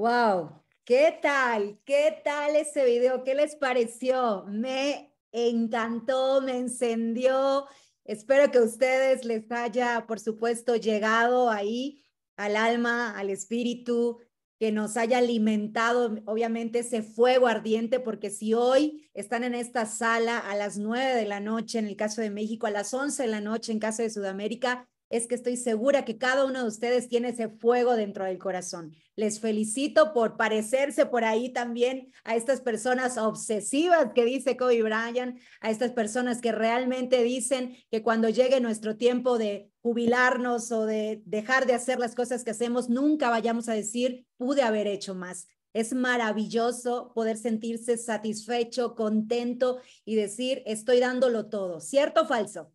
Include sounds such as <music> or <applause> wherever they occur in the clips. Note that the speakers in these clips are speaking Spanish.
Wow, ¿qué tal? ¿Qué tal ese video? ¿Qué les pareció? Me encantó, me encendió. Espero que a ustedes les haya, por supuesto, llegado ahí al alma, al espíritu, que nos haya alimentado, obviamente, ese fuego ardiente, porque si hoy están en esta sala a las 9 de la noche, en el caso de México, a las 11 de la noche, en caso de Sudamérica, es que estoy segura que cada uno de ustedes tiene ese fuego dentro del corazón. Les felicito por parecerse por ahí también a estas personas obsesivas que dice Kobe Bryant, a estas personas que realmente dicen que cuando llegue nuestro tiempo de jubilarnos o de dejar de hacer las cosas que hacemos, nunca vayamos a decir, pude haber hecho más. Es maravilloso poder sentirse satisfecho, contento y decir, estoy dándolo todo, ¿cierto o falso?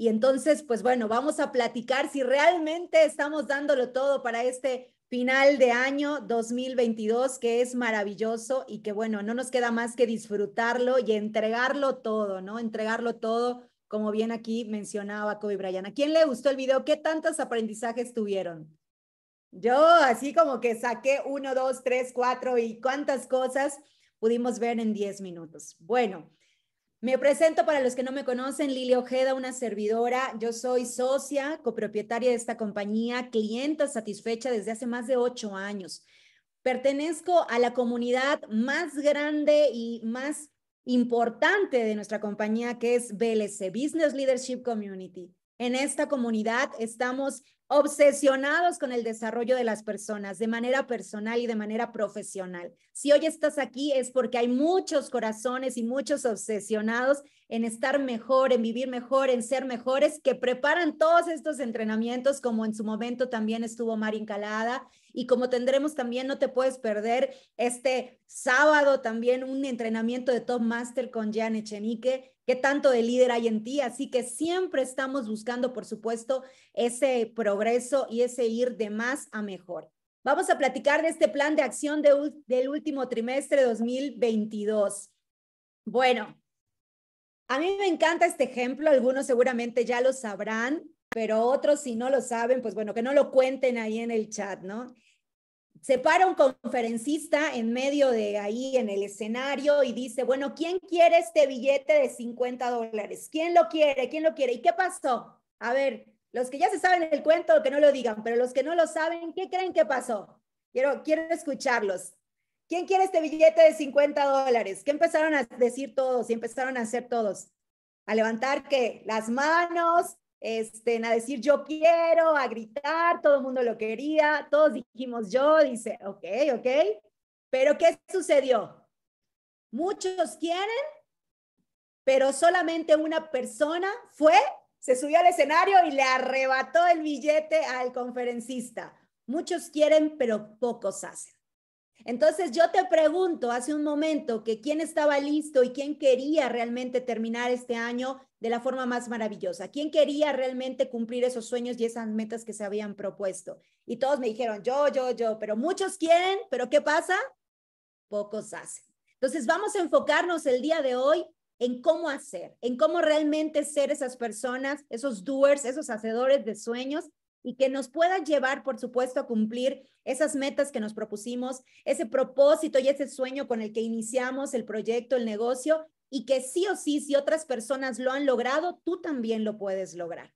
Y entonces, pues bueno, vamos a platicar si realmente estamos dándolo todo para este final de año 2022, que es maravilloso y que bueno, no nos queda más que disfrutarlo y entregarlo todo, ¿no? Entregarlo todo, como bien aquí mencionaba Kobe Bryan. ¿A quién le gustó el video? ¿Qué tantos aprendizajes tuvieron? Yo así como que saqué uno, dos, tres, cuatro y cuántas cosas pudimos ver en diez minutos. Bueno, me presento para los que no me conocen, Lili Ojeda, una servidora. Yo soy socia, copropietaria de esta compañía, clienta satisfecha desde hace más de ocho años. Pertenezco a la comunidad más grande y más importante de nuestra compañía, que es BLC, Business Leadership Community. En esta comunidad estamos obsesionados con el desarrollo de las personas de manera personal y de manera profesional. Si hoy estás aquí es porque hay muchos corazones y muchos obsesionados en estar mejor, en vivir mejor, en ser mejores, que preparan todos estos entrenamientos, como en su momento también estuvo Marín Calada, y como tendremos también, no te puedes perder este sábado también un entrenamiento de Top Master con Jan Echenique, qué tanto de líder hay en ti. Así que siempre estamos buscando, por supuesto, ese progreso y ese ir de más a mejor. Vamos a platicar de este plan de acción del último trimestre 2022. Bueno, a mí me encanta este ejemplo, algunos seguramente ya lo sabrán, pero otros si no lo saben, pues bueno, que no lo cuenten ahí en el chat, ¿no? se para un conferencista en medio de ahí en el escenario y dice, bueno, ¿quién quiere este billete de 50 dólares? ¿Quién lo quiere? ¿Quién lo quiere? ¿Y qué pasó? A ver, los que ya se saben el cuento, que no lo digan, pero los que no lo saben, ¿qué creen que pasó? Quiero, quiero escucharlos. ¿Quién quiere este billete de 50 dólares? ¿Qué empezaron a decir todos y empezaron a hacer todos? A levantar que las manos, este, a decir yo quiero, a gritar, todo el mundo lo quería, todos dijimos yo, dice, ok, ok, pero ¿qué sucedió? Muchos quieren, pero solamente una persona fue, se subió al escenario y le arrebató el billete al conferencista. Muchos quieren, pero pocos hacen. Entonces yo te pregunto hace un momento que quién estaba listo y quién quería realmente terminar este año de la forma más maravillosa, quién quería realmente cumplir esos sueños y esas metas que se habían propuesto. Y todos me dijeron, yo, yo, yo, pero muchos quieren, pero ¿qué pasa? Pocos hacen. Entonces vamos a enfocarnos el día de hoy en cómo hacer, en cómo realmente ser esas personas, esos doers, esos hacedores de sueños y que nos pueda llevar, por supuesto, a cumplir esas metas que nos propusimos, ese propósito y ese sueño con el que iniciamos el proyecto, el negocio, y que sí o sí, si otras personas lo han logrado, tú también lo puedes lograr.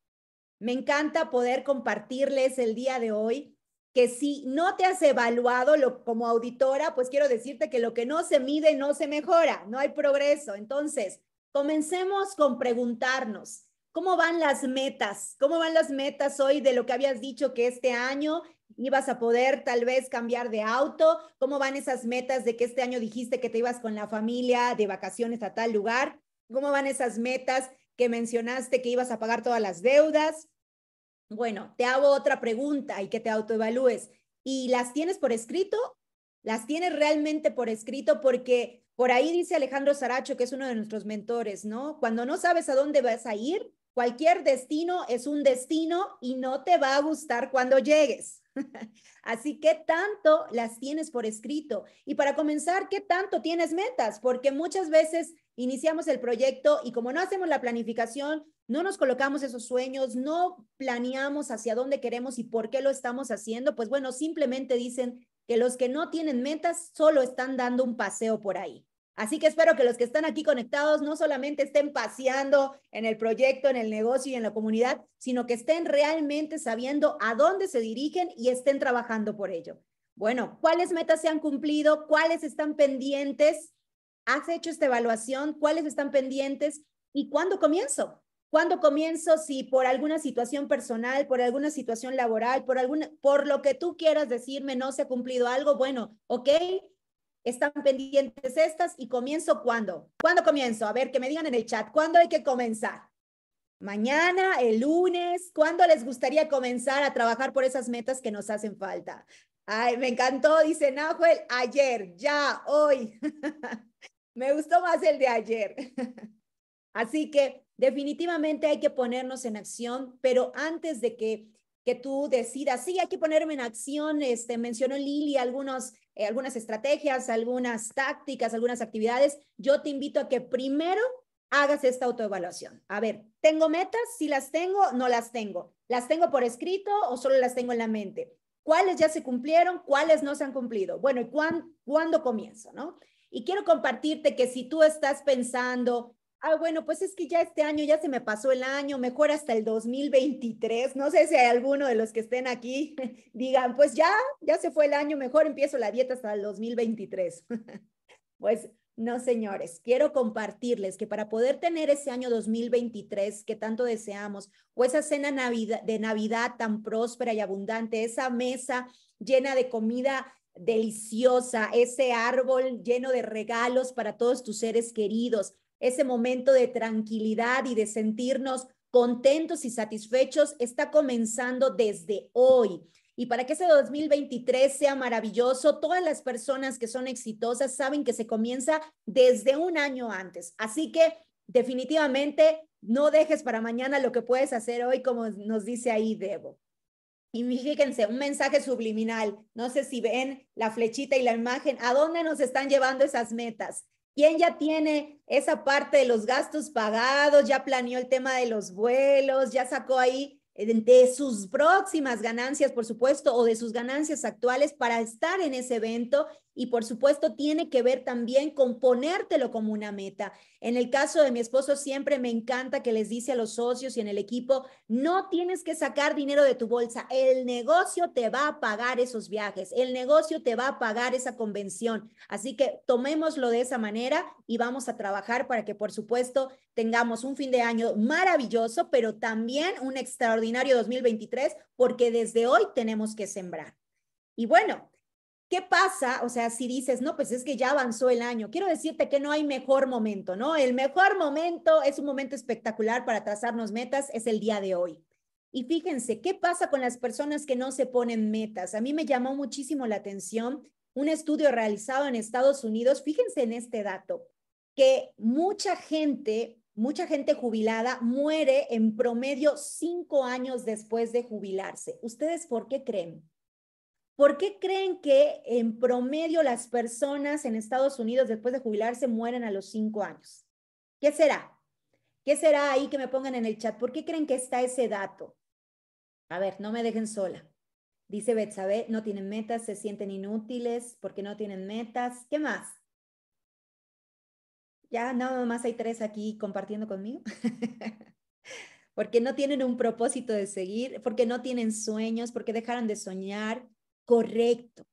Me encanta poder compartirles el día de hoy que si no te has evaluado como auditora, pues quiero decirte que lo que no se mide no se mejora, no hay progreso. Entonces, comencemos con preguntarnos, ¿Cómo van las metas? ¿Cómo van las metas hoy de lo que habías dicho que este año ibas a poder tal vez cambiar de auto? ¿Cómo van esas metas de que este año dijiste que te ibas con la familia de vacaciones a tal lugar? ¿Cómo van esas metas que mencionaste que ibas a pagar todas las deudas? Bueno, te hago otra pregunta y que te autoevalúes. ¿Y las tienes por escrito? ¿Las tienes realmente por escrito? Porque por ahí dice Alejandro Saracho, que es uno de nuestros mentores, ¿no? Cuando no sabes a dónde vas a ir, Cualquier destino es un destino y no te va a gustar cuando llegues. <laughs> Así que tanto las tienes por escrito. Y para comenzar, ¿qué tanto tienes metas? Porque muchas veces iniciamos el proyecto y como no hacemos la planificación, no nos colocamos esos sueños, no planeamos hacia dónde queremos y por qué lo estamos haciendo, pues bueno, simplemente dicen que los que no tienen metas solo están dando un paseo por ahí. Así que espero que los que están aquí conectados no solamente estén paseando en el proyecto, en el negocio y en la comunidad, sino que estén realmente sabiendo a dónde se dirigen y estén trabajando por ello. Bueno, ¿cuáles metas se han cumplido? ¿Cuáles están pendientes? ¿Has hecho esta evaluación? ¿Cuáles están pendientes? ¿Y cuándo comienzo? ¿Cuándo comienzo? Si por alguna situación personal, por alguna situación laboral, por, alguna, por lo que tú quieras decirme no se ha cumplido algo, bueno, ok, están pendientes estas y comienzo cuándo. ¿Cuándo comienzo? A ver, que me digan en el chat, ¿cuándo hay que comenzar? Mañana, el lunes, ¿cuándo les gustaría comenzar a trabajar por esas metas que nos hacen falta? Ay, me encantó, dice Nahuel, ayer, ya, hoy. <laughs> me gustó más el de ayer. <laughs> Así que definitivamente hay que ponernos en acción, pero antes de que que tú decidas, sí, hay que ponerme en acción, este, mencionó Lili algunos, eh, algunas estrategias, algunas tácticas, algunas actividades, yo te invito a que primero hagas esta autoevaluación. A ver, ¿tengo metas? Si las tengo, no las tengo. ¿Las tengo por escrito o solo las tengo en la mente? ¿Cuáles ya se cumplieron? ¿Cuáles no se han cumplido? Bueno, ¿y cuán, cuándo comienzo? ¿no? Y quiero compartirte que si tú estás pensando ah, bueno, pues es que ya este año ya se me pasó el año, mejor hasta el 2023. No sé si hay alguno de los que estén aquí <laughs> digan, pues ya, ya se fue el año, mejor empiezo la dieta hasta el 2023. <laughs> pues no, señores, quiero compartirles que para poder tener ese año 2023 que tanto deseamos, o esa cena Navidad, de Navidad tan próspera y abundante, esa mesa llena de comida deliciosa, ese árbol lleno de regalos para todos tus seres queridos, ese momento de tranquilidad y de sentirnos contentos y satisfechos está comenzando desde hoy. Y para que ese 2023 sea maravilloso, todas las personas que son exitosas saben que se comienza desde un año antes. Así que definitivamente no dejes para mañana lo que puedes hacer hoy, como nos dice ahí Debo. Y fíjense, un mensaje subliminal. No sé si ven la flechita y la imagen. ¿A dónde nos están llevando esas metas? quién ya tiene esa parte de los gastos pagados, ya planeó el tema de los vuelos, ya sacó ahí eh, de sus próximas ganancias, por supuesto, o de sus ganancias actuales para estar en ese evento y por supuesto tiene que ver también con ponértelo como una meta. En el caso de mi esposo siempre me encanta que les dice a los socios y en el equipo, no tienes que sacar dinero de tu bolsa, el negocio te va a pagar esos viajes, el negocio te va a pagar esa convención. Así que tomémoslo de esa manera y vamos a trabajar para que por supuesto tengamos un fin de año maravilloso, pero también un extraordinario 2023 porque desde hoy tenemos que sembrar. Y bueno, ¿Qué pasa? O sea, si dices, no, pues es que ya avanzó el año, quiero decirte que no hay mejor momento, ¿no? El mejor momento es un momento espectacular para trazarnos metas, es el día de hoy. Y fíjense, ¿qué pasa con las personas que no se ponen metas? A mí me llamó muchísimo la atención un estudio realizado en Estados Unidos, fíjense en este dato, que mucha gente, mucha gente jubilada muere en promedio cinco años después de jubilarse. ¿Ustedes por qué creen? ¿Por qué creen que en promedio las personas en Estados Unidos después de jubilarse mueren a los cinco años? ¿Qué será? ¿Qué será ahí que me pongan en el chat? ¿Por qué creen que está ese dato? A ver, no me dejen sola. Dice Betsabe, no tienen metas, se sienten inútiles porque no tienen metas. ¿Qué más? Ya nada más hay tres aquí compartiendo conmigo. <laughs> porque no tienen un propósito de seguir, porque no tienen sueños, porque dejaron de soñar, correcto.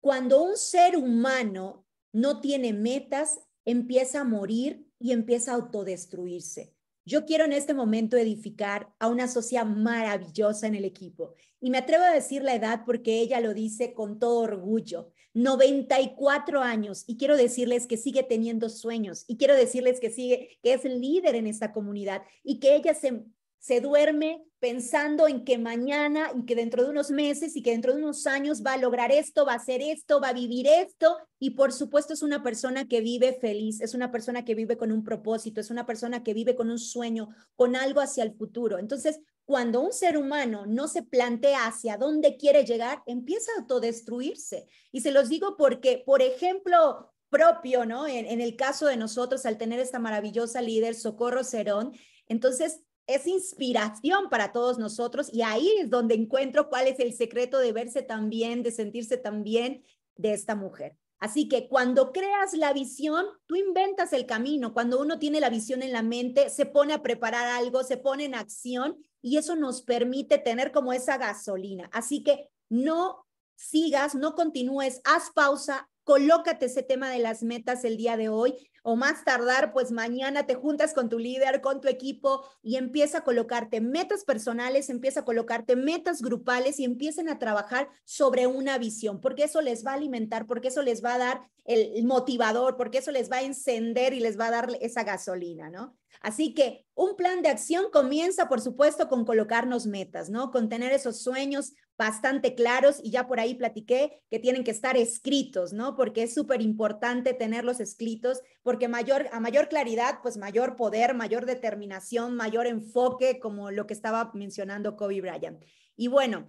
Cuando un ser humano no tiene metas, empieza a morir y empieza a autodestruirse. Yo quiero en este momento edificar a una socia maravillosa en el equipo. Y me atrevo a decir la edad porque ella lo dice con todo orgullo. 94 años y quiero decirles que sigue teniendo sueños y quiero decirles que sigue que es líder en esta comunidad y que ella se se duerme pensando en que mañana y que dentro de unos meses y que dentro de unos años va a lograr esto, va a hacer esto, va a vivir esto. Y por supuesto es una persona que vive feliz, es una persona que vive con un propósito, es una persona que vive con un sueño, con algo hacia el futuro. Entonces, cuando un ser humano no se plantea hacia dónde quiere llegar, empieza a autodestruirse. Y se los digo porque, por ejemplo, propio, ¿no? En, el caso de nosotros, al tener esta maravillosa líder, Socorro Cerón, entonces es inspiración para todos nosotros y ahí es donde encuentro cuál es el secreto de verse tan bien, de sentirse tan bien de esta mujer. Así que cuando creas la visión, tú inventas el camino. Cuando uno tiene la visión en la mente, se pone a preparar algo, se pone en acción y eso nos permite tener como esa gasolina. Así que no sigas, no continúes, haz pausa, colócate ese tema de las metas el día de hoy o más tardar, pues mañana te juntas con tu líder, con tu equipo y empieza a colocarte metas personales, empieza a colocarte metas grupales y empiecen a trabajar sobre una visión, porque eso les va a alimentar, porque eso les va a dar el motivador, porque eso les va a encender y les va a dar esa gasolina, ¿no? Así que un plan de acción comienza, por supuesto, con colocarnos metas, ¿no? Con tener esos sueños bastante claros y ya por ahí platiqué que tienen que estar escritos, ¿no? Porque es súper importante tenerlos escritos, porque mayor, a mayor claridad, pues mayor poder, mayor determinación, mayor enfoque, como lo que estaba mencionando Kobe Bryant. Y bueno,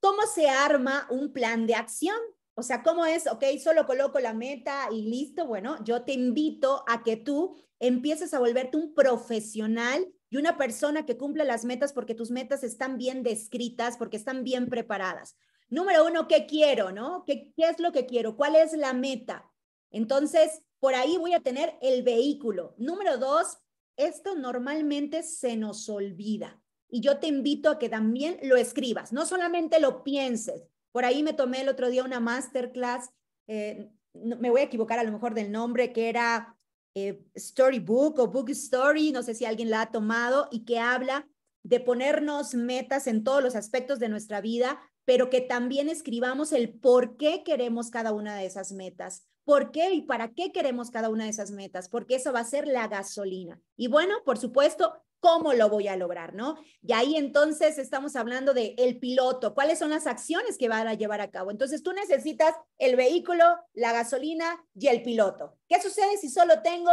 ¿cómo se arma un plan de acción? O sea, ¿cómo es? Ok, solo coloco la meta y listo. Bueno, yo te invito a que tú empieces a volverte un profesional y una persona que cumpla las metas porque tus metas están bien descritas, porque están bien preparadas. Número uno, ¿qué quiero? ¿No? ¿Qué, qué es lo que quiero? ¿Cuál es la meta? Entonces, por ahí voy a tener el vehículo. Número dos, esto normalmente se nos olvida. Y yo te invito a que también lo escribas, no solamente lo pienses, por ahí me tomé el otro día una masterclass, eh, me voy a equivocar a lo mejor del nombre, que era eh, Storybook o Book Story, no sé si alguien la ha tomado, y que habla de ponernos metas en todos los aspectos de nuestra vida, pero que también escribamos el por qué queremos cada una de esas metas, por qué y para qué queremos cada una de esas metas, porque eso va a ser la gasolina. Y bueno, por supuesto, ¿Cómo lo voy a lograr, no? Y ahí entonces estamos hablando de el piloto, cuáles son las acciones que van a llevar a cabo. Entonces tú necesitas el vehículo, la gasolina y el piloto. ¿Qué sucede si solo tengo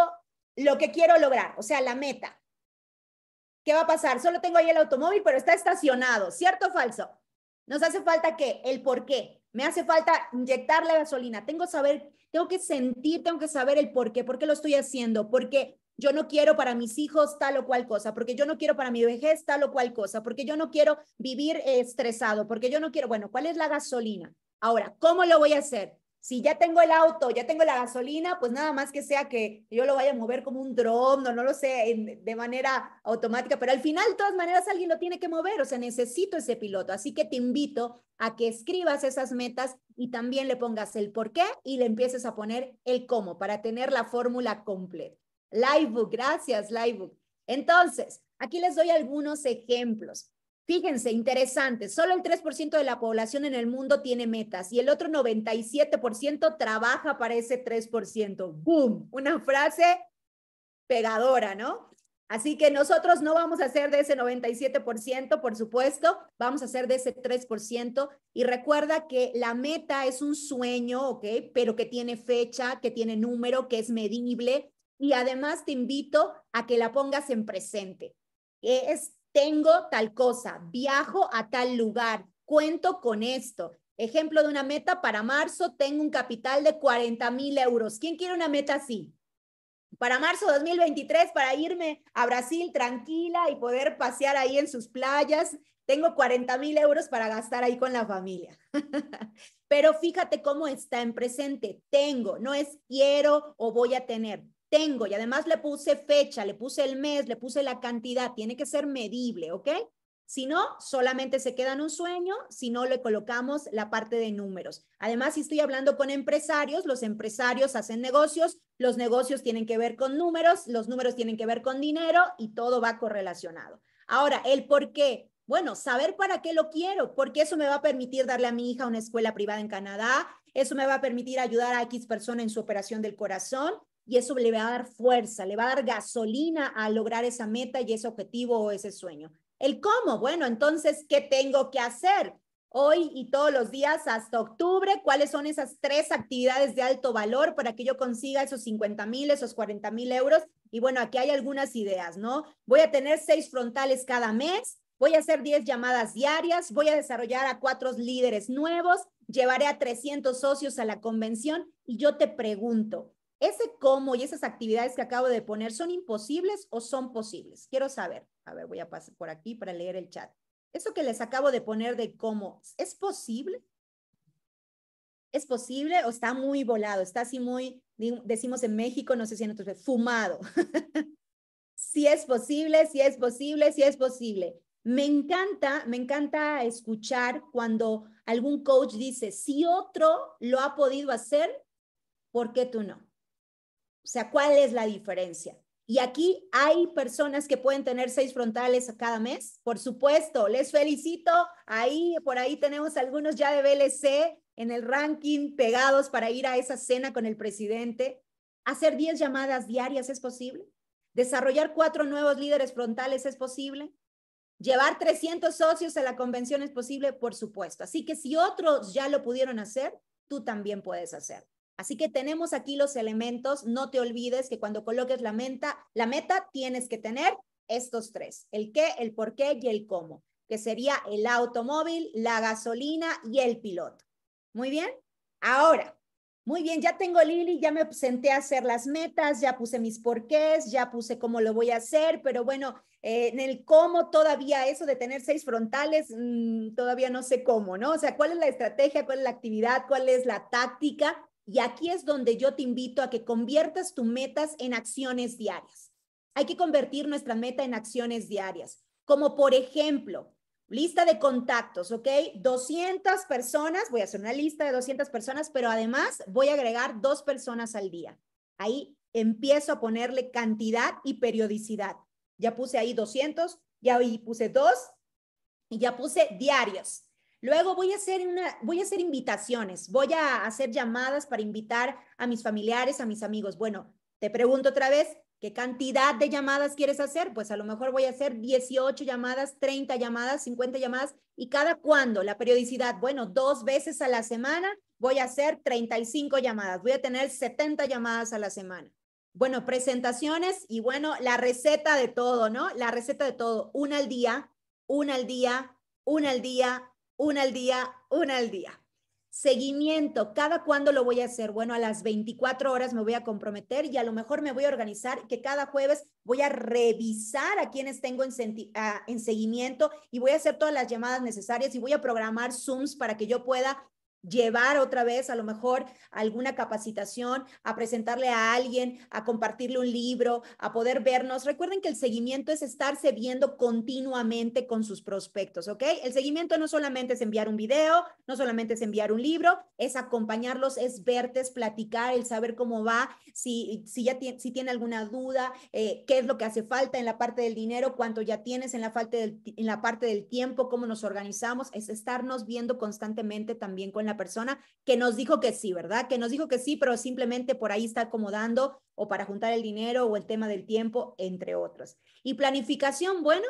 lo que quiero lograr, o sea, la meta? ¿Qué va a pasar? Solo tengo ahí el automóvil, pero está estacionado, ¿cierto o falso? Nos hace falta qué? El por qué. Me hace falta inyectar la gasolina. Tengo saber, tengo que sentir, tengo que saber el por qué, por qué lo estoy haciendo, porque yo no quiero para mis hijos tal o cual cosa, porque yo no quiero para mi vejez tal o cual cosa, porque yo no quiero vivir eh, estresado, porque yo no quiero, bueno, ¿cuál es la gasolina? Ahora, ¿cómo lo voy a hacer? Si ya tengo el auto, ya tengo la gasolina, pues nada más que sea que yo lo vaya a mover como un dron, no, no lo sé, de manera automática, pero al final, de todas maneras, alguien lo tiene que mover, o sea, necesito ese piloto. Así que te invito a que escribas esas metas y también le pongas el por qué y le empieces a poner el cómo para tener la fórmula completa. Livebook, gracias, Livebook. Entonces, aquí les doy algunos ejemplos. Fíjense, interesante, solo el 3% de la población en el mundo tiene metas y el otro 97% trabaja para ese 3%. ¡Boom! Una frase pegadora, ¿no? Así que nosotros no vamos a ser de ese 97%, por supuesto, vamos a ser de ese 3%. Y recuerda que la meta es un sueño, ¿ok? Pero que tiene fecha, que tiene número, que es medible, y además te invito a que la pongas en presente. Es tengo tal cosa, viajo a tal lugar, cuento con esto. Ejemplo de una meta para marzo, tengo un capital de 40 mil euros. ¿Quién quiere una meta así? Para marzo 2023, para irme a Brasil tranquila y poder pasear ahí en sus playas, tengo 40 mil euros para gastar ahí con la familia. <laughs> Pero fíjate cómo está en presente. Tengo, no es quiero o voy a tener tengo y además le puse fecha, le puse el mes, le puse la cantidad, tiene que ser medible, ¿ok? Si no, solamente se queda en un sueño, si no le colocamos la parte de números. Además, si estoy hablando con empresarios, los empresarios hacen negocios, los negocios tienen que ver con números, los números tienen que ver con dinero y todo va correlacionado. Ahora, el por qué. Bueno, saber para qué lo quiero, porque eso me va a permitir darle a mi hija una escuela privada en Canadá, eso me va a permitir ayudar a X persona en su operación del corazón, y eso le va a dar fuerza, le va a dar gasolina a lograr esa meta y ese objetivo o ese sueño. El cómo, bueno, entonces, ¿qué tengo que hacer? Hoy y todos los días hasta octubre, ¿cuáles son esas tres actividades de alto valor para que yo consiga esos 50 mil, esos 40 mil euros? Y bueno, aquí hay algunas ideas, ¿no? Voy a tener seis frontales cada mes, voy a hacer 10 llamadas diarias, voy a desarrollar a cuatro líderes nuevos, llevaré a 300 socios a la convención y yo te pregunto, ese cómo y esas actividades que acabo de poner son imposibles o son posibles. Quiero saber. A ver, voy a pasar por aquí para leer el chat. Eso que les acabo de poner de cómo, ¿es posible? ¿Es posible o está muy volado? Está así muy, decimos en México, no sé si en otros, fumado. <laughs> si es posible, si es posible, si es posible. Me encanta, me encanta escuchar cuando algún coach dice, si otro lo ha podido hacer, ¿por qué tú no? O sea, ¿cuál es la diferencia? Y aquí hay personas que pueden tener seis frontales cada mes, por supuesto, les felicito. Ahí, por ahí tenemos algunos ya de BLC en el ranking pegados para ir a esa cena con el presidente. Hacer 10 llamadas diarias es posible. Desarrollar cuatro nuevos líderes frontales es posible. Llevar 300 socios a la convención es posible, por supuesto. Así que si otros ya lo pudieron hacer, tú también puedes hacerlo. Así que tenemos aquí los elementos. No te olvides que cuando coloques la, meta, la meta tienes que tener estos tres, el qué, el por qué y el cómo, que sería el automóvil, la gasolina y el piloto. Muy bien. Ahora, muy bien, ya tengo Lili, ya me senté a hacer las metas, ya puse mis porqués, ya puse cómo lo voy a hacer, pero bueno, eh, en el cómo todavía eso de tener seis frontales, mm, todavía no sé cómo, ¿no? O sea, ¿cuál es la estrategia, cuál es la actividad, cuál es la táctica? Y aquí es donde yo te invito a que conviertas tus metas en acciones diarias. Hay que convertir nuestra meta en acciones diarias, como por ejemplo, lista de contactos, ¿ok? 200 personas, voy a hacer una lista de 200 personas, pero además voy a agregar dos personas al día. Ahí empiezo a ponerle cantidad y periodicidad. Ya puse ahí 200, ya ahí puse dos y ya puse diarios. Luego voy a, hacer voy a hacer invitaciones, voy a hacer llamadas para invitar a mis familiares, a mis amigos. Bueno, te pregunto otra vez, ¿qué cantidad de llamadas quieres hacer? Pues a lo mejor voy a hacer 18 llamadas, 30 llamadas, 50 llamadas. ¿Y cada cuándo? La periodicidad, bueno, dos veces a la semana voy a hacer 35 llamadas, voy a tener 70 llamadas a la semana. Bueno, presentaciones y bueno, la receta de todo, ¿no? La receta de todo, una al día, una al día, una al día, una al día, una al día. Seguimiento, ¿cada cuándo lo voy a hacer? Bueno, a las 24 horas me voy a comprometer y a lo mejor me voy a organizar que cada jueves voy a revisar a quienes tengo en, seguimiento y voy a hacer todas las llamadas necesarias y voy a programar Zooms para que yo pueda llevar otra vez a lo mejor alguna capacitación, a presentarle a alguien, a compartirle un libro, a poder vernos. Recuerden que el seguimiento es estarse viendo continuamente con sus prospectos, ¿ok? El seguimiento no solamente es enviar un video, no solamente es enviar un libro, es acompañarlos, es verte, es platicar, el saber cómo va, si, si ya tiene, si tiene alguna duda, eh, qué es lo que hace falta en la parte del dinero, cuánto ya tienes en la, falta en la parte del tiempo, cómo nos organizamos, es estarnos viendo constantemente también con la persona que nos dijo que sí, ¿verdad? Que nos dijo que sí, pero simplemente por ahí está acomodando o para juntar el dinero o el tema del tiempo, entre otros. Y planificación, bueno,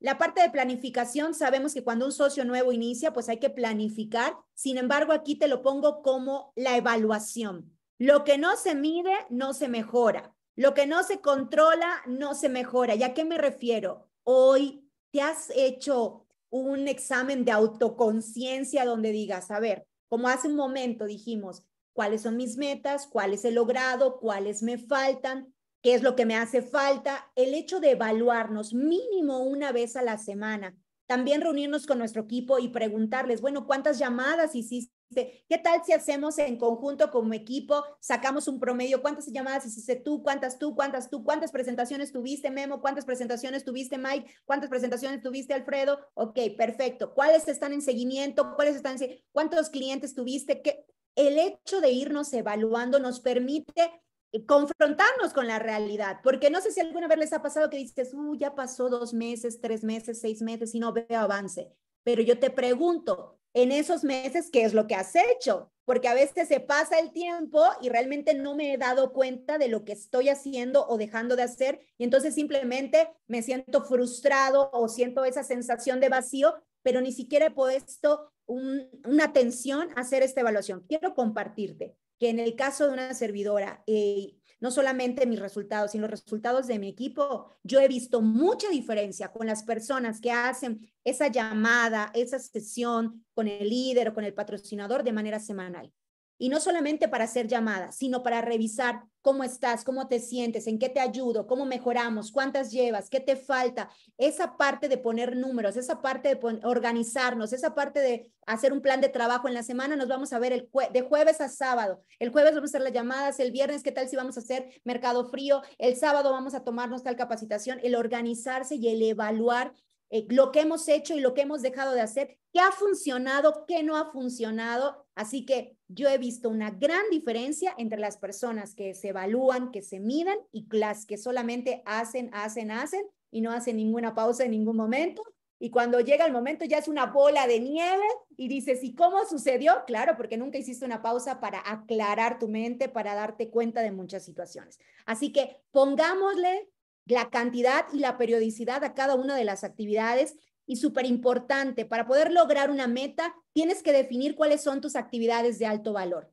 la parte de planificación, sabemos que cuando un socio nuevo inicia, pues hay que planificar. Sin embargo, aquí te lo pongo como la evaluación. Lo que no se mide, no se mejora. Lo que no se controla, no se mejora. ¿Y a qué me refiero? Hoy te has hecho un examen de autoconciencia donde digas, a ver, como hace un momento dijimos, cuáles son mis metas, cuáles he logrado, cuáles me faltan, qué es lo que me hace falta. El hecho de evaluarnos mínimo una vez a la semana. También reunirnos con nuestro equipo y preguntarles, bueno, ¿cuántas llamadas hiciste ¿qué tal si hacemos en conjunto como equipo, sacamos un promedio? ¿Cuántas llamadas hiciste tú? ¿Cuántas tú? ¿Cuántas tú? ¿Cuántas presentaciones tuviste, Memo? ¿Cuántas presentaciones tuviste, Mike? ¿Cuántas presentaciones tuviste, Alfredo? Ok, perfecto. ¿Cuáles están en seguimiento? ¿Cuáles están en... ¿Cuántos clientes tuviste? Que El hecho de irnos evaluando nos permite eh, confrontarnos con la realidad, porque no sé si alguna vez les ha pasado que dices, uh, ya pasó dos meses, tres meses, seis meses y no veo avance. Pero yo te pregunto, en esos meses qué es lo que has hecho, porque a veces se pasa el tiempo y realmente no me he dado cuenta de lo que estoy haciendo o dejando de hacer y entonces simplemente me siento frustrado o siento esa sensación de vacío, pero ni siquiera he puesto una atención a hacer esta evaluación. Quiero compartirte que en el caso de una servidora, eh, no solamente mis resultados, sino los resultados de mi equipo. Yo he visto mucha diferencia con las personas que hacen esa llamada, esa sesión con el líder o con el patrocinador de manera semanal. Y no solamente para hacer llamadas, sino para revisar cómo estás, cómo te sientes, en qué te ayudo, cómo mejoramos, cuántas llevas, qué te falta. Esa parte de poner números, esa parte de organizarnos, esa parte de hacer un plan de trabajo en la semana, nos vamos a ver el de jueves a sábado. El jueves vamos a hacer las llamadas, el viernes, ¿qué tal si vamos a hacer mercado frío? El sábado vamos a tomarnos tal capacitación, el organizarse y el evaluar eh, lo que hemos hecho y lo que hemos dejado de hacer, qué ha funcionado, qué no ha funcionado. Así que yo he visto una gran diferencia entre las personas que se evalúan, que se miden y las que solamente hacen, hacen, hacen y no hacen ninguna pausa en ningún momento. Y cuando llega el momento ya es una bola de nieve y dices, ¿y cómo sucedió? Claro, porque nunca hiciste una pausa para aclarar tu mente, para darte cuenta de muchas situaciones. Así que pongámosle la cantidad y la periodicidad a cada una de las actividades. Y súper importante, para poder lograr una meta, tienes que definir cuáles son tus actividades de alto valor.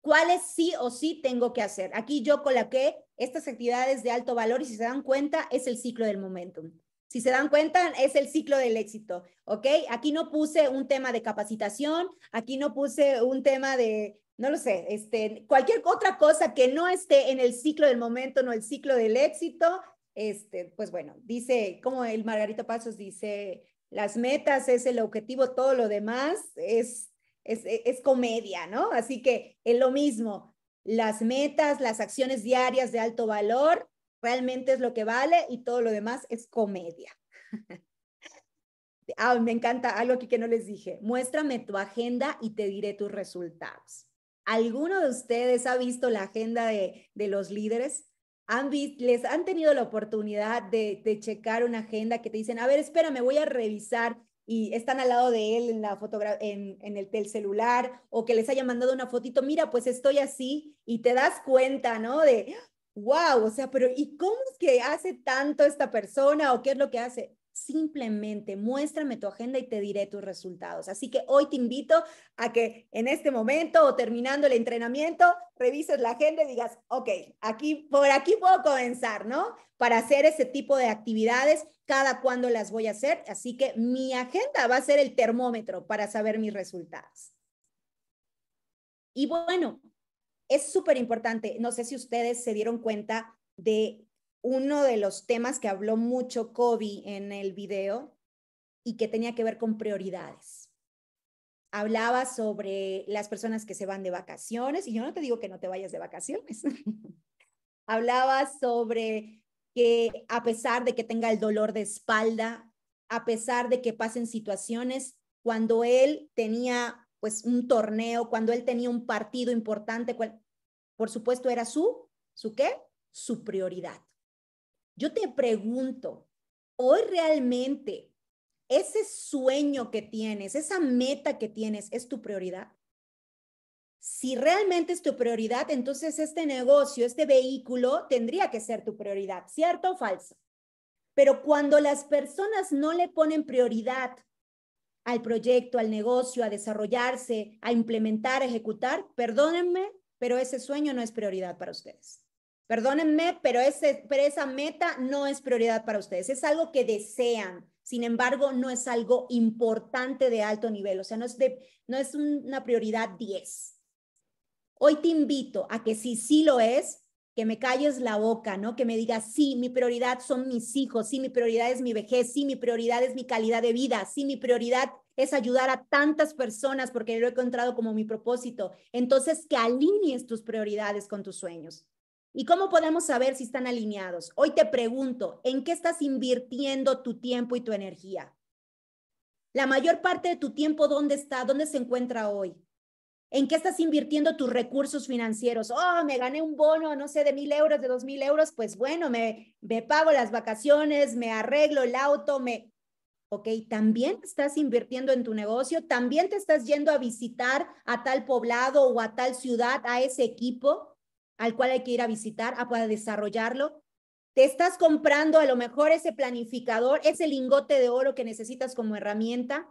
¿Cuáles sí o sí tengo que hacer? Aquí yo coloqué estas actividades de alto valor y si se dan cuenta, es el ciclo del momentum. Si se dan cuenta, es el ciclo del éxito, ¿ok? Aquí no puse un tema de capacitación, aquí no puse un tema de, no lo sé, este, cualquier otra cosa que no esté en el ciclo del momento, no el ciclo del éxito, este, pues bueno, dice, como el Margarito Pasos dice, las metas es el objetivo, todo lo demás es, es, es comedia, ¿no? Así que es lo mismo, las metas, las acciones diarias de alto valor, realmente es lo que vale y todo lo demás es comedia. <laughs> ah, me encanta algo aquí que no les dije. Muéstrame tu agenda y te diré tus resultados. ¿Alguno de ustedes ha visto la agenda de, los líderes? ¿Han ¿Les han tenido la oportunidad de, de checar una agenda que te dicen, a ver, me voy a revisar y están al lado de él en, la en, en el, el, celular o que les haya mandado una fotito, mira, pues estoy así y te das cuenta, ¿no? De, wow, o sea, pero ¿y cómo es que hace tanto esta persona o qué es lo que hace? Simplemente muéstrame tu agenda y te diré tus resultados. Así que hoy te invito a que en este momento o terminando el entrenamiento, revises la agenda y digas, ok, aquí, por aquí puedo comenzar, ¿no? Para hacer ese tipo de actividades, cada cuándo las voy a hacer. Así que mi agenda va a ser el termómetro para saber mis resultados. Y bueno, es súper importante. No sé si ustedes se dieron cuenta de uno de los temas que habló mucho Kobe en el video y que tenía que ver con prioridades. Hablaba sobre las personas que se van de vacaciones, y yo no te digo que no te vayas de vacaciones. <laughs> Hablaba sobre que a pesar de que tenga el dolor de espalda, a pesar de que pasen situaciones, cuando él tenía pues un torneo, cuando él tenía un partido importante, por supuesto era su, su qué, su prioridad. Yo te pregunto, hoy realmente ese sueño que tienes, esa meta que tienes, ¿es tu prioridad? Si realmente es tu prioridad, entonces este negocio, este vehículo tendría que ser tu prioridad, ¿cierto o falso? Pero cuando las personas no le ponen prioridad al proyecto, al negocio, a desarrollarse, a implementar, a ejecutar, perdónenme, pero ese sueño no es prioridad para ustedes. Perdónenme, pero, esa meta no es prioridad para ustedes, es algo que desean. Sin embargo, no es algo importante de alto nivel, o sea, no es, no es una prioridad 10. Hoy te invito a que si sí lo es, que me calles la boca, ¿no? Que me digas, sí, mi prioridad son mis hijos, sí, mi prioridad es mi vejez, sí, mi prioridad es mi calidad de vida, sí, mi prioridad es ayudar a tantas personas porque lo he encontrado como mi propósito. Entonces, que alinees tus prioridades con tus sueños. ¿Y cómo podemos saber si están alineados? Hoy te pregunto, ¿en qué estás invirtiendo tu tiempo y tu energía? La mayor parte de tu tiempo, ¿dónde está? ¿Dónde se encuentra hoy? ¿En qué estás invirtiendo tus recursos financieros? Oh, me gané un bono, no sé, de mil euros, de dos mil euros, pues bueno, me, me pago las vacaciones, me arreglo el auto, me... Ok, también estás invirtiendo en tu negocio, también te estás yendo a visitar a tal poblado o a tal ciudad, a ese equipo al cual hay que ir a visitar a, para desarrollarlo. Te estás comprando a lo mejor ese planificador, ese lingote de oro que necesitas como herramienta.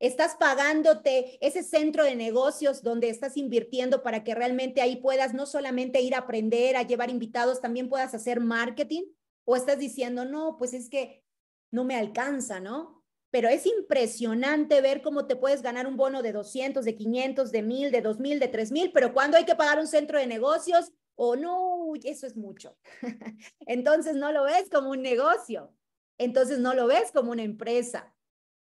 Estás pagándote ese centro de negocios donde estás invirtiendo para que realmente ahí puedas no solamente ir a aprender, a llevar invitados, también puedas hacer marketing. O estás diciendo, no, pues es que no me alcanza, ¿no? Pero es impresionante ver cómo te puedes ganar un bono de 200, de 500, de 1000, de 2000, de 3000, pero cuando hay que pagar un centro de negocios, o no, eso es mucho. <laughs> Entonces no lo ves como un negocio, entonces no lo ves como una empresa.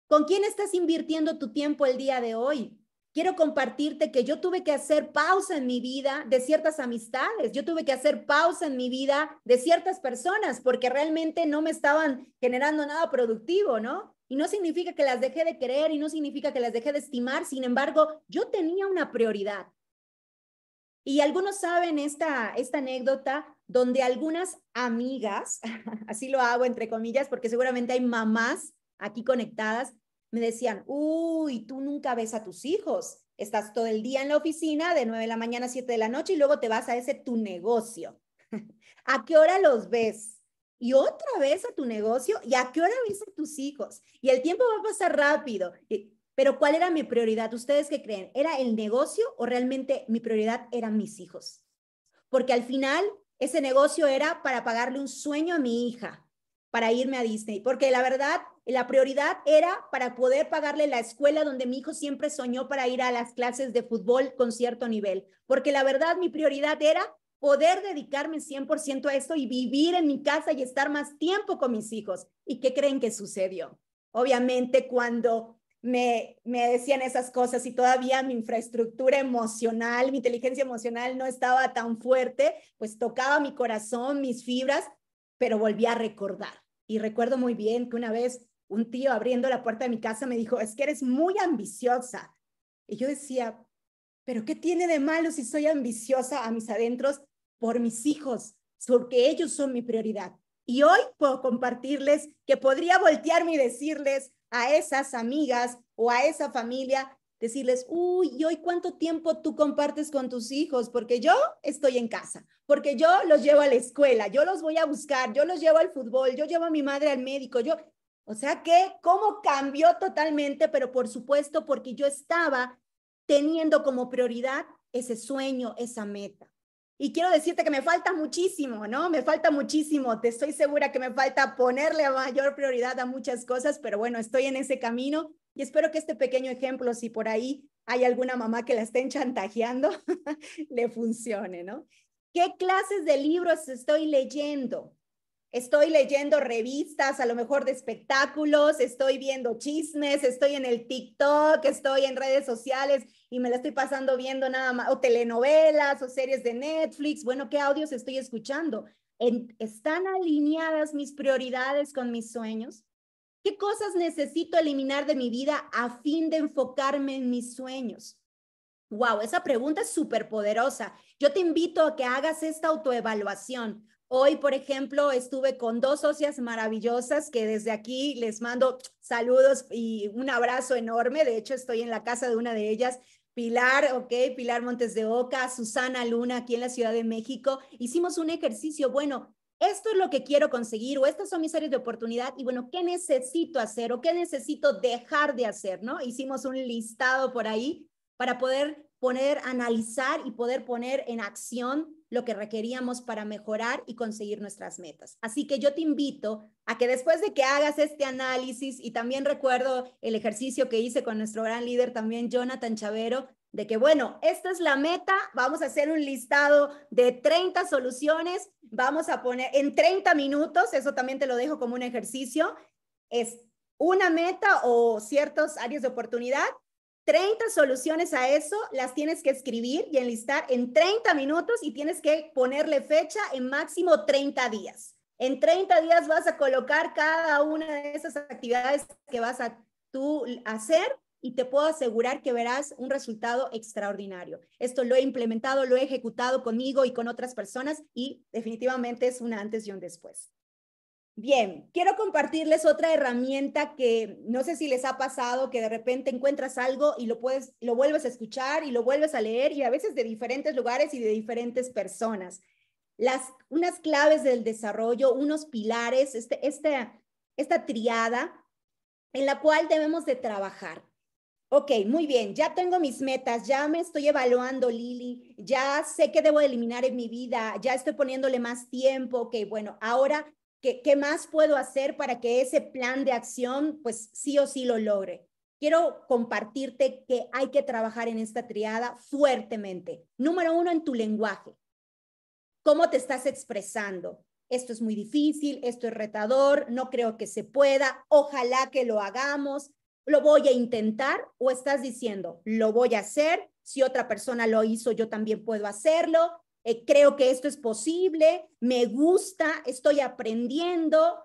¿Con quién estás invirtiendo tu tiempo el día de hoy? Quiero compartirte que yo tuve que hacer pausa en mi vida de ciertas amistades, yo tuve que hacer pausa en mi vida de ciertas personas porque realmente no me estaban generando nada productivo, ¿no? Y no significa que las dejé de querer y no significa que las dejé de estimar, sin embargo, yo tenía una prioridad y algunos saben esta, esta anécdota donde algunas amigas, <laughs> así lo hago entre comillas, porque seguramente hay mamás aquí conectadas, me decían, uy, tú nunca ves a tus hijos, estás todo el día en la oficina de 9 de la mañana a 7 de la noche y luego te vas a ese tu negocio. <laughs> ¿A qué hora los ves? Y otra vez a tu negocio y a qué hora ves a tus hijos. Y el tiempo va a pasar rápido. Pero ¿cuál era mi prioridad? ¿Ustedes qué creen? ¿Era el negocio o realmente mi prioridad eran mis hijos? Porque al final ese negocio era para pagarle un sueño a mi hija, para irme a Disney, porque la verdad, la prioridad era para poder pagarle la escuela donde mi hijo siempre soñó para ir a las clases de fútbol con cierto nivel, porque la verdad mi prioridad era poder dedicarme 100% a esto y vivir en mi casa y estar más tiempo con mis hijos. ¿Y qué creen que sucedió? Obviamente cuando me, decían esas cosas y todavía mi infraestructura emocional, mi inteligencia emocional no estaba tan fuerte, pues tocaba mi corazón, mis fibras, pero volví a recordar. Y recuerdo muy bien que una vez un tío abriendo la puerta de mi casa me dijo, es que eres muy ambiciosa. Y yo decía, pero ¿qué tiene de malo si soy ambiciosa a mis adentros por mis hijos? Porque ellos son mi prioridad. Y hoy puedo compartirles que podría voltearme y decirles, a esas amigas o a esa familia, decirles, uy, ¿y hoy cuánto tiempo tú compartes con tus hijos? Porque yo estoy en casa, porque yo los llevo a la escuela, yo los voy a buscar, yo los llevo al fútbol, yo llevo a mi madre al médico, yo... O sea que, ¿cómo cambió totalmente? Pero por supuesto, porque yo estaba teniendo como prioridad ese sueño, esa meta. Y quiero decirte que me falta muchísimo, ¿no? Me falta muchísimo. Te estoy segura que me falta ponerle mayor prioridad a muchas cosas, pero bueno, estoy en ese camino y espero que este pequeño ejemplo, si por ahí hay alguna mamá que la estén chantajeando, <laughs> le funcione, ¿no? ¿Qué clases de libros estoy leyendo? estoy leyendo revistas, a lo mejor de espectáculos, estoy viendo chismes, estoy en el TikTok, estoy en redes sociales y me la estoy pasando viendo nada más, o telenovelas o series de Netflix, bueno, ¿qué audios estoy escuchando? ¿Están alineadas mis prioridades con mis sueños? ¿Qué cosas necesito eliminar de mi vida a fin de enfocarme en mis sueños? Wow, esa pregunta es súper poderosa. Yo te invito a que hagas esta autoevaluación. Hoy, por ejemplo, estuve con dos socias maravillosas que desde aquí les mando saludos y un abrazo enorme. De hecho, estoy en la casa de una de ellas. Pilar, ok, Pilar Montes de Oca, Susana Luna, aquí en la Ciudad de México. Hicimos un ejercicio, bueno, esto es lo que quiero conseguir o estas son mis áreas de oportunidad y bueno, ¿qué necesito hacer o qué necesito dejar de hacer? ¿No? Hicimos un listado por ahí para poder poner, analizar y poder poner en acción lo que requeríamos para mejorar y conseguir nuestras metas. Así que yo te invito a que después de que hagas este análisis, y también recuerdo el ejercicio que hice con nuestro gran líder también, Jonathan Chavero, de que, bueno, esta es la meta, vamos a hacer un listado de 30 soluciones, vamos a poner en 30 minutos, eso también te lo dejo como un ejercicio, es una meta o ciertos áreas de oportunidad 30 soluciones a eso las tienes que escribir y enlistar en 30 minutos y tienes que ponerle fecha en máximo 30 días. En 30 días vas a colocar cada una de esas actividades que vas a tú hacer y te puedo asegurar que verás un resultado extraordinario. Esto lo he implementado, lo he ejecutado conmigo y con otras personas y definitivamente es un antes y un después. Bien, quiero compartirles otra herramienta que no sé si les ha pasado que de repente encuentras algo y lo puedes lo vuelves a escuchar y lo vuelves a leer y a veces de diferentes lugares y de diferentes personas. Las unas claves del desarrollo, unos pilares, este esta esta triada en la cual debemos de trabajar. Ok, muy bien, ya tengo mis metas, ya me estoy evaluando, Lili, ya sé qué debo eliminar en mi vida, ya estoy poniéndole más tiempo, que bueno, ahora ¿Qué, más puedo hacer para que ese plan de acción, pues sí o sí lo logre? Quiero compartirte que hay que trabajar en esta triada fuertemente. Número uno, en tu lenguaje. ¿Cómo te estás expresando? Esto es muy difícil, esto es retador, no creo que se pueda, ojalá que lo hagamos, lo voy a intentar o estás diciendo, lo voy a hacer, si otra persona lo hizo, yo también puedo hacerlo, eh, creo que esto es posible, me gusta, estoy aprendiendo,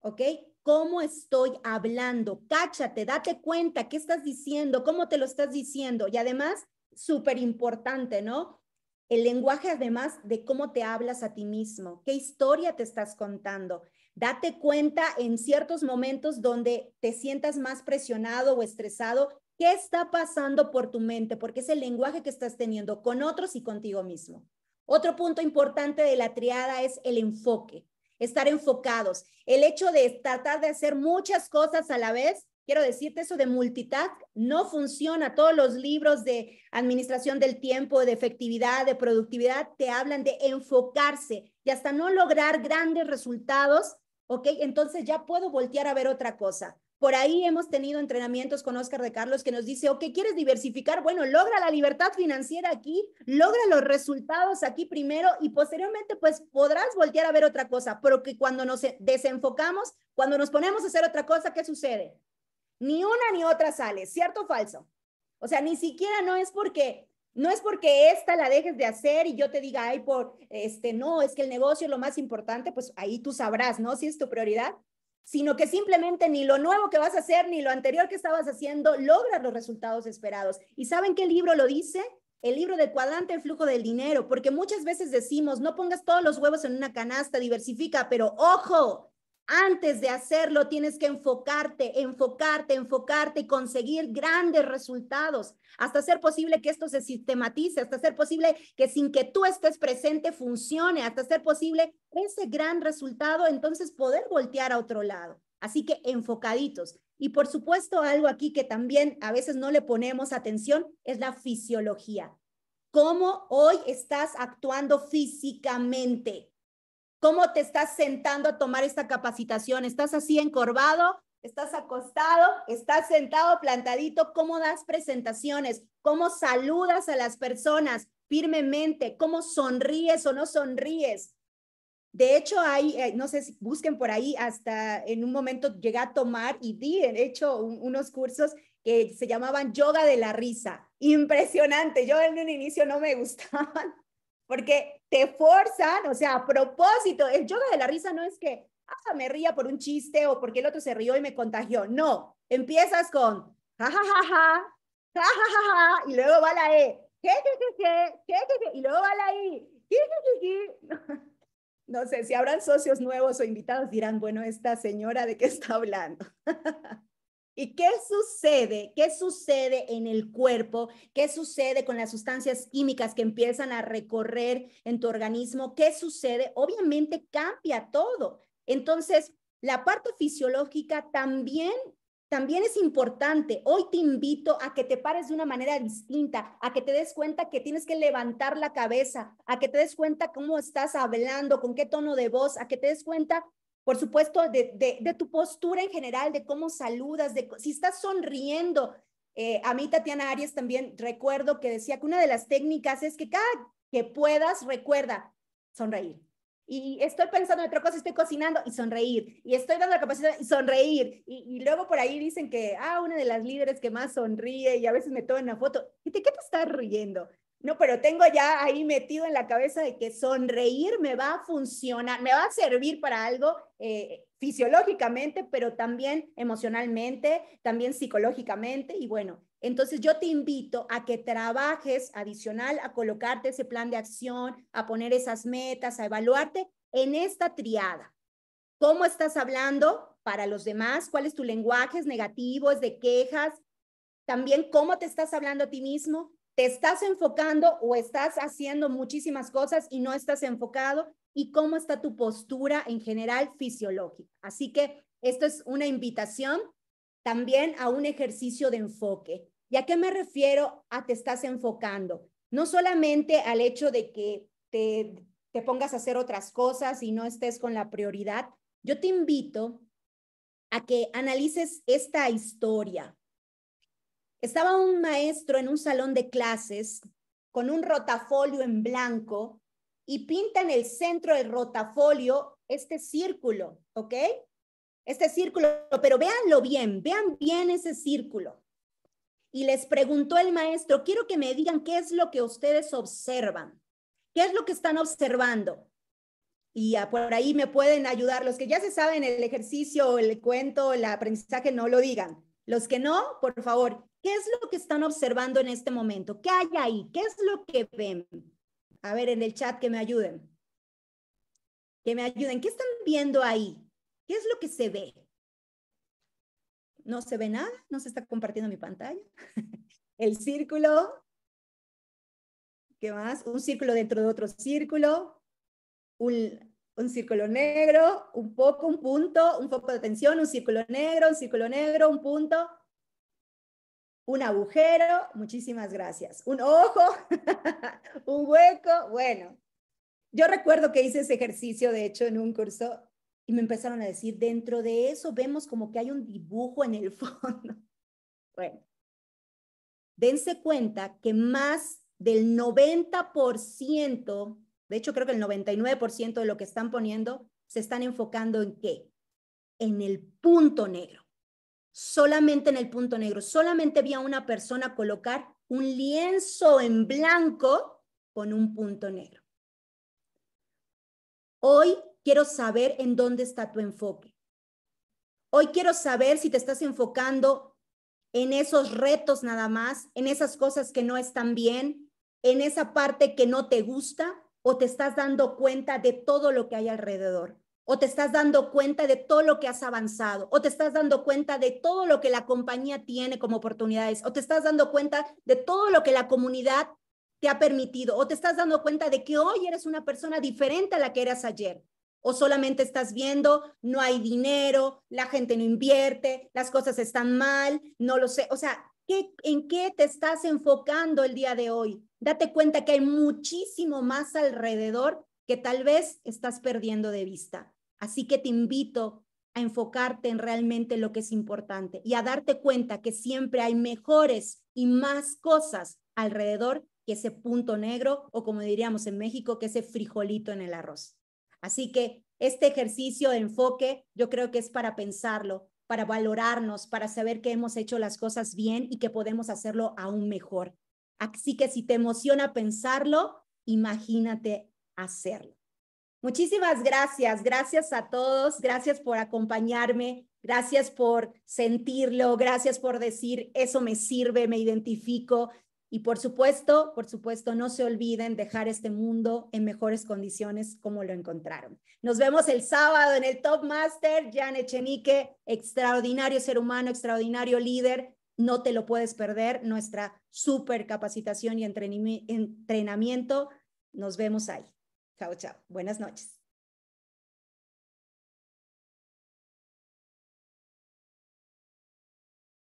¿ok? ¿Cómo estoy hablando? Cáchate, date cuenta, ¿qué estás diciendo? ¿Cómo te lo estás diciendo? Y además, súper importante, ¿no? El lenguaje además de cómo te hablas a ti mismo, qué historia te estás contando. Date cuenta en ciertos momentos donde te sientas más presionado o estresado, qué está pasando por tu mente, porque es el lenguaje que estás teniendo con otros y contigo mismo. Otro punto importante de la triada es el enfoque, estar enfocados. El hecho de tratar de hacer muchas cosas a la vez, quiero decirte eso de multitask, no funciona. Todos los libros de administración del tiempo, de efectividad, de productividad, te hablan de enfocarse y hasta no lograr grandes resultados, ¿ok? Entonces ya puedo voltear a ver otra cosa. Por ahí hemos tenido entrenamientos con Oscar de Carlos que nos dice, ¿qué ¿quieres diversificar? Bueno, logra la libertad financiera aquí, logra los resultados aquí primero y posteriormente pues podrás voltear a ver otra cosa, pero que cuando nos desenfocamos, cuando nos ponemos a hacer otra cosa, ¿qué sucede? Ni una ni otra sale, ¿cierto o falso? O sea, ni siquiera no es porque no es porque esta la dejes de hacer y yo te diga, ay, por este, no, es que el negocio es lo más importante, pues ahí tú sabrás, ¿no? Si es tu prioridad, sino que simplemente ni lo nuevo que vas a hacer ni lo anterior que estabas haciendo logras los resultados esperados. ¿Y saben qué libro lo dice? El libro del cuadrante El flujo del dinero, porque muchas veces decimos, no pongas todos los huevos en una canasta, diversifica, pero ojo, antes de hacerlo, tienes que enfocarte, enfocarte, enfocarte y conseguir grandes resultados, hasta ser posible que esto se sistematice, hasta ser posible que sin que tú estés presente funcione, hasta ser posible ese gran resultado, entonces poder voltear a otro lado. Así que enfocaditos. Y por supuesto, algo aquí que también a veces no le ponemos atención es la fisiología. ¿Cómo hoy estás actuando físicamente? ¿Cómo te estás sentando a tomar esta capacitación? ¿Estás así encorvado? ¿Estás acostado? ¿Estás sentado, plantadito? ¿Cómo das presentaciones? ¿Cómo saludas a las personas firmemente? ¿Cómo sonríes o no sonríes? De hecho, hay, eh, no sé si busquen por ahí, hasta en un momento llegué a tomar y di, he hecho unos cursos que se llamaban yoga de la risa. Impresionante, yo en un inicio no me <laughs> gustaban, porque te forzan, o sea, a propósito, el yoga de la risa no es que, ah, me ría por un chiste o porque el otro se rió y me contagió. No, empiezas con, jajajaja, jajajaja, y luego va la E, y luego va la I, <laughs> No sé, si habrán socios nuevos o invitados dirán, bueno, esta señora de qué está hablando. <laughs> ¿Y qué sucede? ¿Qué sucede en el cuerpo? ¿Qué sucede con las sustancias químicas que empiezan a recorrer en tu organismo? ¿Qué sucede? Obviamente cambia todo. Entonces, la parte fisiológica también también es importante. Hoy te invito a que te pares de una manera distinta, a que te des cuenta que tienes que levantar la cabeza, a que te des cuenta cómo estás hablando, con qué tono de voz, a que te des cuenta por supuesto, de, tu postura en general, de cómo saludas, de si estás sonriendo. Eh, a mí, Tatiana Arias, también recuerdo que decía que una de las técnicas es que cada que puedas, recuerda sonreír. Y estoy pensando en otra cosa, estoy cocinando y sonreír. Y estoy dando la capacidad y sonreír. Y, y luego por ahí dicen que, ah, una de las líderes que más sonríe y a veces me toman una foto. ¿Y de qué te estás riendo? No, pero tengo ya ahí metido en la cabeza de que sonreír me va a funcionar, me va a servir para algo eh, fisiológicamente, pero también emocionalmente, también psicológicamente. Y bueno, entonces yo te invito a que trabajes adicional, a colocarte ese plan de acción, a poner esas metas, a evaluarte en esta triada. ¿Cómo estás hablando para los demás? ¿Cuál es tu lenguaje? ¿Es negativo? ¿Es de quejas? También cómo te estás hablando a ti mismo, te estás enfocando o estás haciendo muchísimas cosas y no estás enfocado y cómo está tu postura en general fisiológica. Así que esto es una invitación también a un ejercicio de enfoque. ¿Y a qué me refiero a te estás enfocando? No solamente al hecho de que te, te pongas a hacer otras cosas y no estés con la prioridad. Yo te invito a que analices esta historia, estaba un maestro en un salón de clases con un rotafolio en blanco y pinta en el centro del rotafolio este círculo, ¿ok? Este círculo, pero véanlo bien, vean bien ese círculo. Y les preguntó el maestro, quiero que me digan qué es lo que ustedes observan, qué es lo que están observando. Y por ahí me pueden ayudar los que ya se saben el ejercicio, el cuento, el aprendizaje, no lo digan. Los que no, por favor, ¿Qué es lo que están observando en este momento? ¿Qué hay ahí? ¿Qué es lo que ven? A ver, en el chat que me ayuden. Que me ayuden. ¿Qué están viendo ahí? ¿Qué es lo que se ve? No se ve nada, no se está compartiendo mi pantalla. <laughs> El círculo. ¿Qué más? Un círculo dentro de otro círculo. Un, un círculo negro, un poco, un punto, un foco de atención, un círculo negro, un círculo negro, un punto un agujero, muchísimas gracias, un ojo, <laughs> un hueco, bueno. Yo recuerdo que hice ese ejercicio, de hecho, en un curso y me empezaron a decir, dentro de eso vemos como que hay un dibujo en el <laughs> fondo. Bueno, dense cuenta que más del 90%, de hecho creo que el 99% de lo que están poniendo, se están enfocando en qué? En el punto negro solamente en el punto negro, solamente vi a una persona colocar un lienzo en blanco con un punto negro. Hoy quiero saber en dónde está tu enfoque. Hoy quiero saber si te estás enfocando en esos retos nada más, en esas cosas que no están bien, en esa parte que no te gusta o te estás dando cuenta de todo lo que hay alrededor o te estás dando cuenta de todo lo que has avanzado, o te estás dando cuenta de todo lo que la compañía tiene como oportunidades, o te estás dando cuenta de todo lo que la comunidad te ha permitido, o te estás dando cuenta de que hoy eres una persona diferente a la que eras ayer, o solamente estás viendo, no hay dinero, la gente no invierte, las cosas están mal, no lo sé, o sea, ¿qué, ¿en qué te estás enfocando el día de hoy? Date cuenta que hay muchísimo más alrededor que tal vez estás perdiendo de vista. Así que te invito a enfocarte en realmente lo que es importante y a darte cuenta que siempre hay mejores y más cosas alrededor que ese punto negro o como diríamos en México, que ese frijolito en el arroz. Así que este ejercicio de enfoque yo creo que es para pensarlo, para valorarnos, para saber que hemos hecho las cosas bien y que podemos hacerlo aún mejor. Así que si te emociona pensarlo, imagínate hacerlo. Muchísimas gracias, gracias a todos, gracias por acompañarme, gracias por sentirlo, gracias por decir, eso me sirve, me identifico. Y por supuesto, por supuesto, no se olviden dejar este mundo en mejores condiciones como lo encontraron. Nos vemos el sábado en el Top Master. Jan Echenique, extraordinario ser humano, extraordinario líder. No te lo puedes perder, nuestra super capacitación y entrenamiento. Nos vemos ahí. Chao, chao. Buenas noches.